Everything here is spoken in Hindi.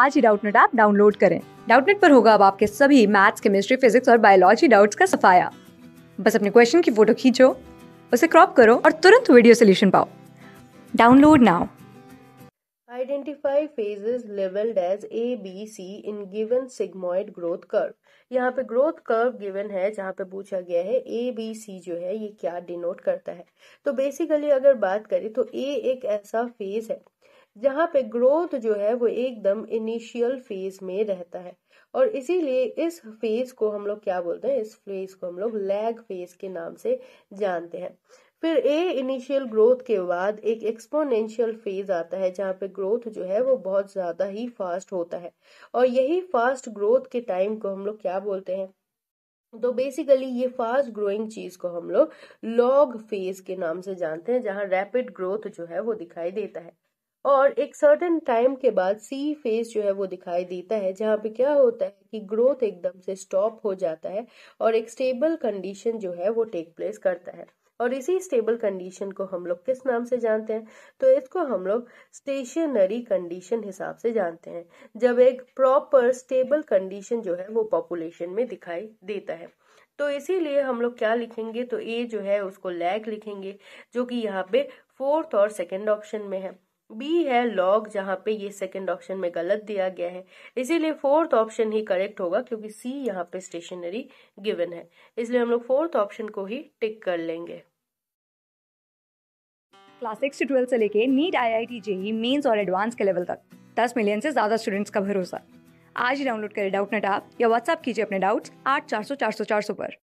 आज ही डाउटनेट ऐप डाउनलोड करें डाउटनेट पर होगा अब आपके सभी मैथ्स केमिस्ट्री फिजिक्स और बायोलॉजी डाउट्स का सफाया बस अपने क्वेश्चन की फोटो खींचो उसे क्रॉप करो और तुरंत वीडियो सोल्यूशन पाओ download now identify phases labelled as A B C in given sigmoid growth curve यहाँ पे ग्रोथ कर्व गिवन है जहाँ पे पूछा गया है ए बी सी जो है ये क्या डिनोट करता है तो बेसिकली अगर बात करें तो ए एक ऐसा फेज है जहाँ पे ग्रोथ जो है वो एकदम इनिशियल फेज में रहता है और इसीलिए इस फेज को हम लोग क्या बोलते हैं इस फेज को हम लोग लैग फेज के नाम से जानते हैं फिर ए इनिशियल ग्रोथ के बाद एक एक्सपोनेंशियल फेज आता है जहाँ पे ग्रोथ जो है वो बहुत ज्यादा ही फास्ट होता है और यही फास्ट ग्रोथ के टाइम को हम लोग क्या बोलते हैं तो बेसिकली ये फास्ट ग्रोइंग चीज को हम लोग लॉग फेज के नाम से जानते हैं जहां रैपिड ग्रोथ जो है वो दिखाई देता है और एक सर्टन टाइम के बाद सी फेज जो है वो दिखाई देता है जहाँ पे क्या होता है कि ग्रोथ एकदम से स्टॉप हो जाता है और एक स्टेबल कंडीशन जो है वो टेक प्लेस करता है और इसी स्टेबल कंडीशन को हम लोग किस नाम से जानते हैं तो इसको हम लोग स्टेशनरी कंडीशन हिसाब से जानते हैं जब एक प्रॉपर स्टेबल कंडीशन जो है वो पॉपुलेशन में दिखाई देता है तो इसीलिए हम लोग क्या लिखेंगे तो ए जो है उसको लैग लिखेंगे जो कि यहाँ पे फोर्थ और सेकेंड ऑप्शन में है बी है लॉग जहां पे ये सेकंड ऑप्शन में गलत दिया गया है इसीलिए फोर्थ ऑप्शन ही करेक्ट होगा क्योंकि सी यहाँ पे स्टेशनरी गिवन है इसलिए हम लोग फोर्थ ऑप्शन को ही टिक कर लेंगे क्लास सिक्स से ट्वेल्थ से लेके NEET I I T JEE Mains और एडवांस के लेवल तक दस मिलियन से ज्यादा स्टूडेंट्स का भरोसा आज ही डाउनलोड करें डाउट नेट आप या व्हाट्सअप कीजिए अपने डाउट्स आठ चार सौ चार सौ चार सौ पर